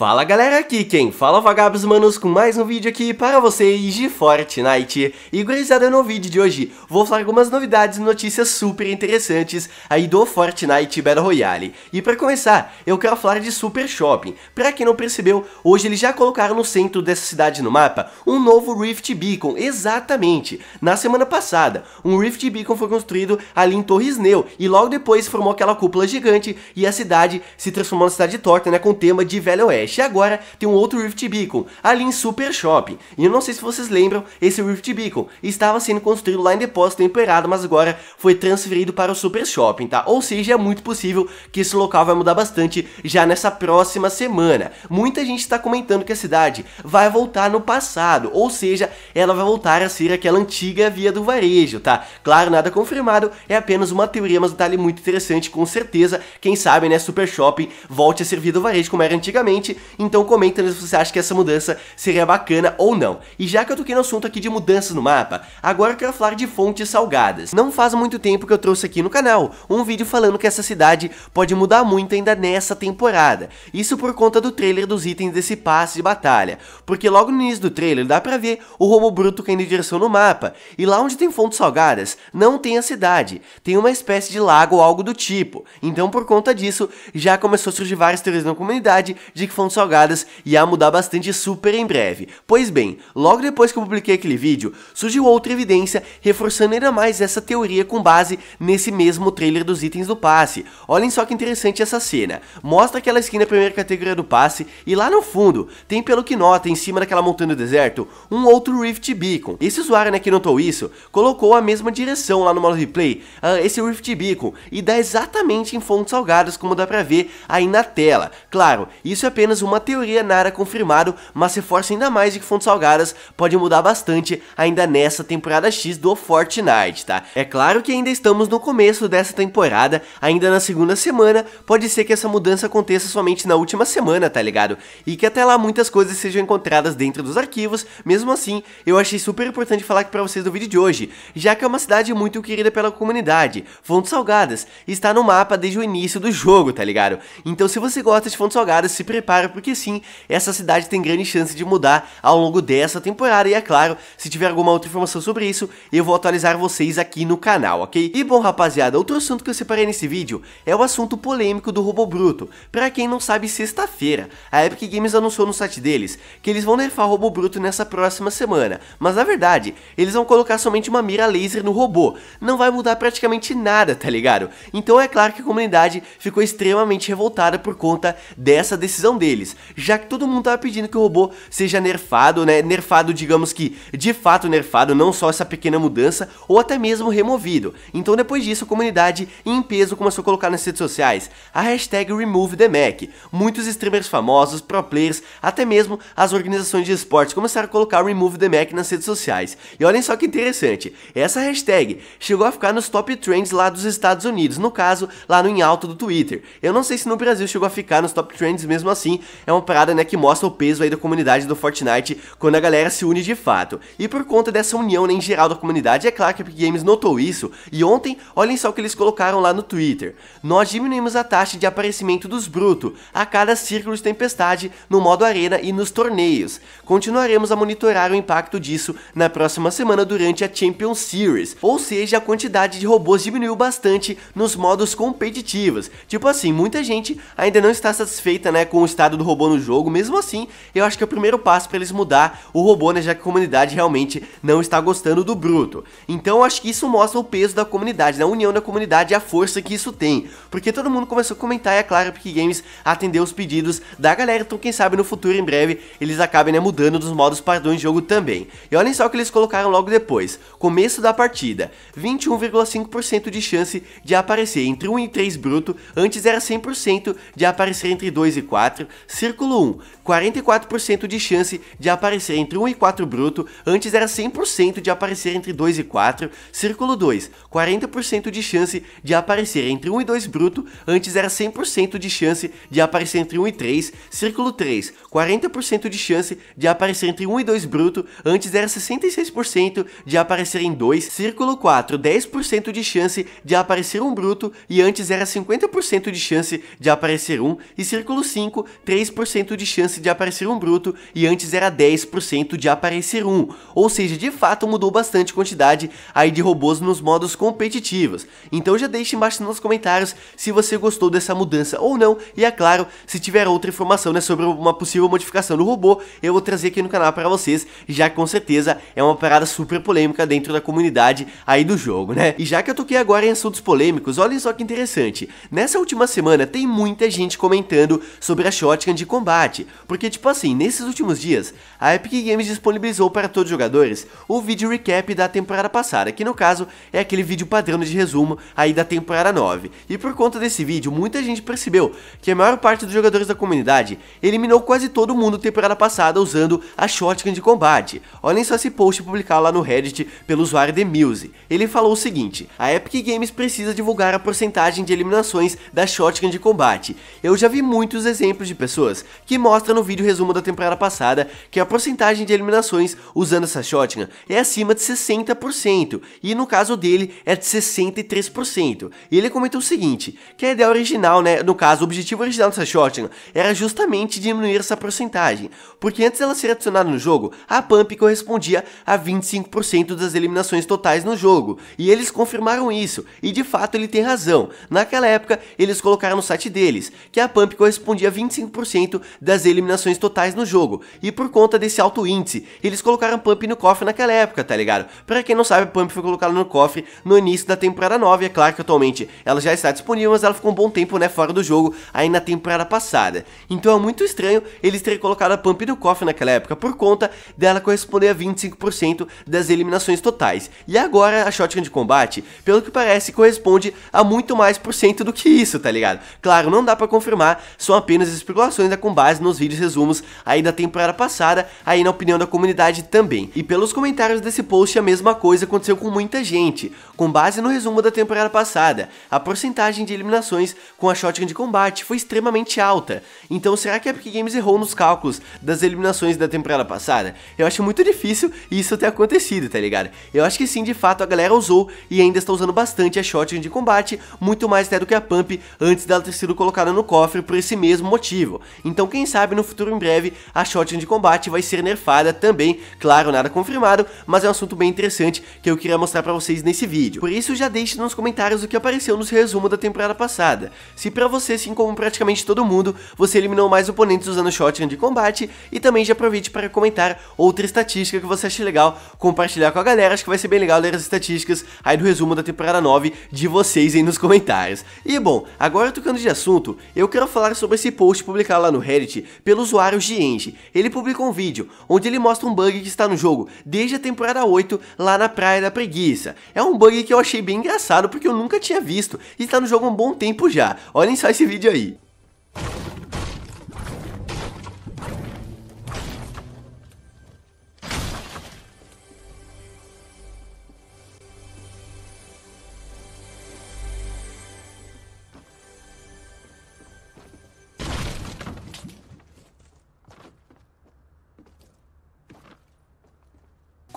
Fala galera, aqui quem fala é Vagabos Manos com mais um vídeo aqui para vocês de Fortnite. E gurizada, no vídeo de hoje vou falar algumas novidades e notícias super interessantes aí do Fortnite Battle Royale. E para começar, eu quero falar de Super Shopping. Para quem não percebeu, hoje eles já colocaram no centro dessa cidade no mapa um novo Rift Beacon, exatamente. Na semana passada, um Rift Beacon foi construído ali em Torres Neu e logo depois formou aquela cúpula gigante e a cidade se transformou na cidade torta, né, com tema de Velho Oeste podcast. E agora tem um outro Rift Beacon, ali em Super Shopping E eu não sei se vocês lembram, esse Rift Beacon estava sendo construído lá em Depósito Imperado, mas agora foi transferido para o Super Shopping, tá? Ou seja, é muito possível que esse local vai mudar bastante já nessa próxima semana. Muita gente está comentando que a cidade vai voltar no passado, ou seja, ela vai voltar a ser aquela antiga via do varejo, tá? Claro, nada confirmado, é apenas uma teoria, mas um detalhe muito interessante, com certeza. Quem sabe, né, Super Shopping volte a ser via do varejo como era antigamente então comenta se você acha que essa mudança seria bacana ou não. E já que eu toquei no assunto aqui de mudanças no mapa, agora eu quero falar de fontes salgadas. Não faz muito tempo que eu trouxe aqui no canal um vídeo falando que essa cidade pode mudar muito ainda nessa temporada. Isso por conta do trailer dos itens desse passe de batalha, porque logo no início do trailer dá pra ver o Romo bruto caindo em direção no mapa, e lá onde tem fontes salgadas, não tem a cidade, tem uma espécie de lago ou algo do tipo. Então por conta disso, já começou a surgir várias teorias na comunidade de que fontes salgadas e a mudar bastante super em breve. Pois bem, logo depois que eu publiquei aquele vídeo, surgiu outra evidência reforçando ainda mais essa teoria com base nesse mesmo trailer dos itens do passe. Olhem só que interessante essa cena. Mostra aquela esquina primeira categoria do passe e lá no fundo tem pelo que nota em cima daquela montanha do deserto um outro Rift Beacon. Esse usuário né, que notou isso colocou a mesma direção lá no modo replay, uh, esse Rift Beacon, e dá exatamente em fontes salgadas como dá pra ver aí na tela. Claro, isso é apenas apenas uma teoria nada confirmado, mas reforça ainda mais de que fontes salgadas pode mudar bastante ainda nessa temporada X do Fortnite, tá? É claro que ainda estamos no começo dessa temporada, ainda na segunda semana, pode ser que essa mudança aconteça somente na última semana, tá ligado? E que até lá muitas coisas sejam encontradas dentro dos arquivos, mesmo assim, eu achei super importante falar aqui pra vocês do vídeo de hoje, já que é uma cidade muito querida pela comunidade, Fontes Salgadas, está no mapa desde o início do jogo, tá ligado? Então se você gosta de Fontes Salgadas, se prepare porque sim, essa cidade tem grande chance de mudar ao longo dessa temporada. E é claro, se tiver alguma outra informação sobre isso, eu vou atualizar vocês aqui no canal, ok? E bom, rapaziada, outro assunto que eu separei nesse vídeo é o assunto polêmico do Robô Bruto. Pra quem não sabe, sexta-feira, a Epic Games anunciou no site deles que eles vão nerfar o Robô Bruto nessa próxima semana. Mas na verdade, eles vão colocar somente uma mira laser no robô. Não vai mudar praticamente nada, tá ligado? Então é claro que a comunidade ficou extremamente revoltada por conta dessa decisão deles deles, já que todo mundo tava pedindo que o robô seja nerfado, né? Nerfado, digamos que de fato nerfado, não só essa pequena mudança, ou até mesmo removido. Então depois disso, a comunidade em peso começou a colocar nas redes sociais a hashtag RemoveTheMac. Muitos streamers famosos, pro players, até mesmo as organizações de esportes começaram a colocar RemoveTheMac nas redes sociais. E olhem só que interessante, essa hashtag chegou a ficar nos top trends lá dos Estados Unidos, no caso, lá no em alto do Twitter. Eu não sei se no Brasil chegou a ficar nos top trends mesmo assim, é uma parada, né, que mostra o peso aí da comunidade do Fortnite quando a galera se une de fato. E por conta dessa união, né, em geral da comunidade, é claro que a Epic Games notou isso, e ontem, olhem só o que eles colocaram lá no Twitter. Nós diminuímos a taxa de aparecimento dos bruto a cada círculo de tempestade no modo arena e nos torneios. Continuaremos a monitorar o impacto disso na próxima semana durante a Champions Series, ou seja, a quantidade de robôs diminuiu bastante nos modos competitivos. Tipo assim, muita gente ainda não está satisfeita, né, com o estado do robô no jogo, mesmo assim, eu acho que é o primeiro passo para eles mudar o robô, né, já que a comunidade realmente não está gostando do Bruto. Então acho que isso mostra o peso da comunidade, da união da comunidade e a força que isso tem, porque todo mundo começou a comentar e é claro que Games atendeu os pedidos da galera, então quem sabe no futuro, em breve, eles acabem, né, mudando dos modos padrões de jogo também. E olhem só o que eles colocaram logo depois, começo da partida, 21,5% de chance de aparecer entre 1 e 3 Bruto, antes era 100% de aparecer entre 2 e 4, Círculo 1, 44% de chance de aparecer entre 1 e 4 bruto, antes era 100% de aparecer entre 2 e 4. Círculo 2, 40% de chance de aparecer entre 1 e 2 bruto, antes era 100% de chance de aparecer entre 1 e 3. Círculo 3, 40% de chance de aparecer entre 1 e 2 bruto, antes era 66% de aparecer em 2. Círculo 4, 10% de chance de aparecer um bruto e antes era 50% de chance de aparecer um. E círculo 5, 3% de chance de aparecer um bruto e antes era 10% de aparecer um. Ou seja, de fato mudou bastante a quantidade aí de robôs nos modos competitivos. Então já deixe embaixo nos comentários se você gostou dessa mudança ou não. E é claro, se tiver outra informação né, sobre uma possível modificação do robô, eu vou trazer aqui no canal para vocês, já que com certeza é uma parada super polêmica dentro da comunidade aí do jogo, né? E já que eu toquei agora em assuntos polêmicos, olhem só que interessante. Nessa última semana tem muita gente comentando sobre a Shot de combate, porque tipo assim, nesses últimos dias, a Epic Games disponibilizou para todos os jogadores o vídeo recap da temporada passada, que no caso é aquele vídeo padrão de resumo aí da temporada 9. E por conta desse vídeo, muita gente percebeu que a maior parte dos jogadores da comunidade eliminou quase todo mundo temporada passada usando a Shotgun de combate. Olhem só esse post publicado lá no Reddit pelo usuário The Muse. Ele falou o seguinte, a Epic Games precisa divulgar a porcentagem de eliminações da Shotgun de combate. Eu já vi muitos exemplos de pessoas, que mostra no vídeo resumo da temporada passada que a porcentagem de eliminações usando essa shotgun é acima de 60%, e no caso dele é de 63%. E ele comentou o seguinte, que a ideia original, né, no caso, o objetivo original dessa shotgun era justamente diminuir essa porcentagem, porque antes dela ser adicionada no jogo, a pump correspondia a 25% das eliminações totais no jogo, e eles confirmaram isso, e de fato ele tem razão. Naquela época, eles colocaram no site deles que a pump correspondia a 25 25% das eliminações totais no jogo. E por conta desse alto índice, eles colocaram Pump no cofre naquela época, tá ligado? Pra quem não sabe, Pump foi colocado no cofre no início da temporada 9, é claro que atualmente ela já está disponível, mas ela ficou um bom tempo, né, fora do jogo, aí na temporada passada. Então é muito estranho eles terem colocado a Pump no cofre naquela época, por conta dela corresponder a 25% das eliminações totais. E agora a Shotgun de combate, pelo que parece, corresponde a muito mais por cento do que isso, tá ligado? Claro, não dá para confirmar, são apenas especulações doações né, com base nos vídeos resumos aí da temporada passada, aí na opinião da comunidade também. E pelos comentários desse post, a mesma coisa aconteceu com muita gente. Com base no resumo da temporada passada, a porcentagem de eliminações com a shotgun de combate foi extremamente alta. Então será que a Epic Games errou nos cálculos das eliminações da temporada passada? Eu acho muito difícil isso ter acontecido, tá ligado? Eu acho que sim, de fato, a galera usou e ainda está usando bastante a shotgun de combate, muito mais até do que a pump antes dela ter sido colocada no cofre por esse mesmo motivo. Então quem sabe no futuro em breve a shotgun de combate vai ser nerfada também, claro nada confirmado, mas é um assunto bem interessante que eu queria mostrar pra vocês nesse vídeo. Por isso já deixe nos comentários o que apareceu nos resumos da temporada passada. Se pra você, assim como praticamente todo mundo, você eliminou mais oponentes usando shotgun de combate e também já aproveite para comentar outra estatística que você acha legal compartilhar com a galera, acho que vai ser bem legal ler as estatísticas aí do resumo da temporada 9 de vocês aí nos comentários. E bom, agora tocando de assunto, eu quero falar sobre esse post publicado publicado lá no Reddit pelo usuário Gienge. Ele publicou um vídeo onde ele mostra um bug que está no jogo desde a temporada 8 lá na Praia da Preguiça. É um bug que eu achei bem engraçado porque eu nunca tinha visto e está no jogo há um bom tempo já. Olhem só esse vídeo aí.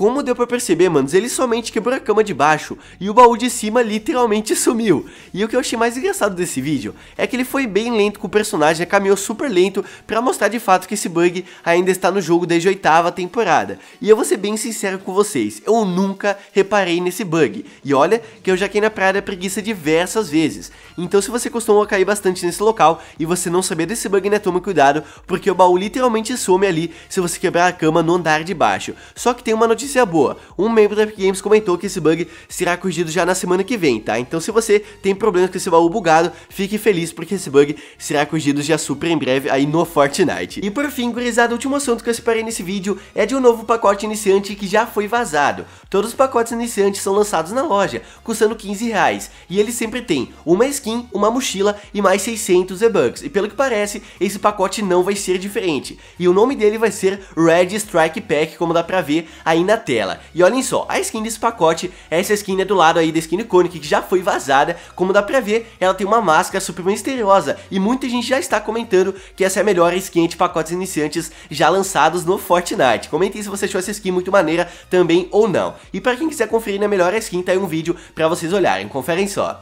Como deu pra perceber, manos, ele somente quebrou a cama de baixo e o baú de cima literalmente sumiu. E o que eu achei mais engraçado desse vídeo é que ele foi bem lento com o personagem, né, caminhou super lento pra mostrar de fato que esse bug ainda está no jogo desde a oitava temporada. E eu vou ser bem sincero com vocês, eu nunca reparei nesse bug. E olha que eu já caí na praia da preguiça diversas vezes. Então se você costuma cair bastante nesse local e você não saber desse bug, né, toma cuidado, porque o baú literalmente some ali se você quebrar a cama no andar de baixo. Só que tem uma notícia notícia é boa. Um membro da Epic Games comentou que esse bug será corrigido já na semana que vem, tá? Então se você tem problemas com esse baú bugado, fique feliz porque esse bug será corrigido já super em breve aí no Fortnite. E por fim, gurizada, o último assunto que eu separei nesse vídeo é de um novo pacote iniciante que já foi vazado. Todos os pacotes iniciantes são lançados na loja, custando 15 reais, e ele sempre tem uma skin, uma mochila e mais 600 e bugs. e pelo que parece, esse pacote não vai ser diferente, e o nome dele vai ser Red Strike Pack, como dá pra ver aí na na tela. E olhem só, a skin desse pacote, essa skin é do lado aí da skin icônica que já foi vazada, como dá pra ver, ela tem uma máscara super misteriosa e muita gente já está comentando que essa é a melhor skin de pacotes iniciantes já lançados no Fortnite. Comentem se você achou essa skin muito maneira também ou não. E para quem quiser conferir na melhor skin, tá aí um vídeo para vocês olharem, conferem só.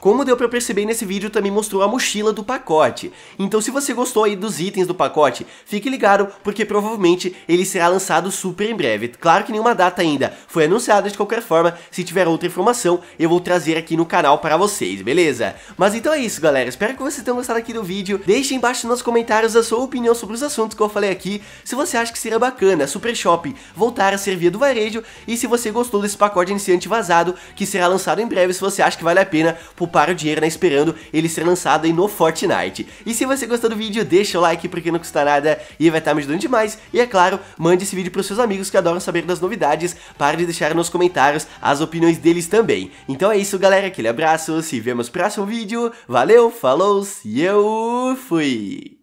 Como deu pra perceber nesse vídeo, também mostrou a mochila do pacote. Então se você gostou aí dos itens do pacote, fique ligado, porque provavelmente ele será lançado super em breve. Claro que nenhuma data ainda foi anunciada de qualquer forma, se tiver outra informação, eu vou trazer aqui no canal para vocês, beleza? Mas então é isso, galera. Espero que vocês tenham gostado aqui do vídeo. Deixe embaixo nos comentários a sua opinião sobre os assuntos que eu falei aqui, se você acha que seria bacana Super Shopping voltar a ser via do varejo, e se você gostou desse pacote iniciante vazado, que será lançado em breve, se você acha que vale a pena para o dinheiro, né, esperando ele ser lançado aí no Fortnite. E se você gostou do vídeo, deixa o like porque não custa nada e vai estar tá me ajudando demais. E é claro, mande esse vídeo para os seus amigos que adoram saber das novidades, para de deixar nos comentários as opiniões deles também. Então é isso galera, aquele abraço, se vemos no próximo vídeo, valeu, falou e eu fui!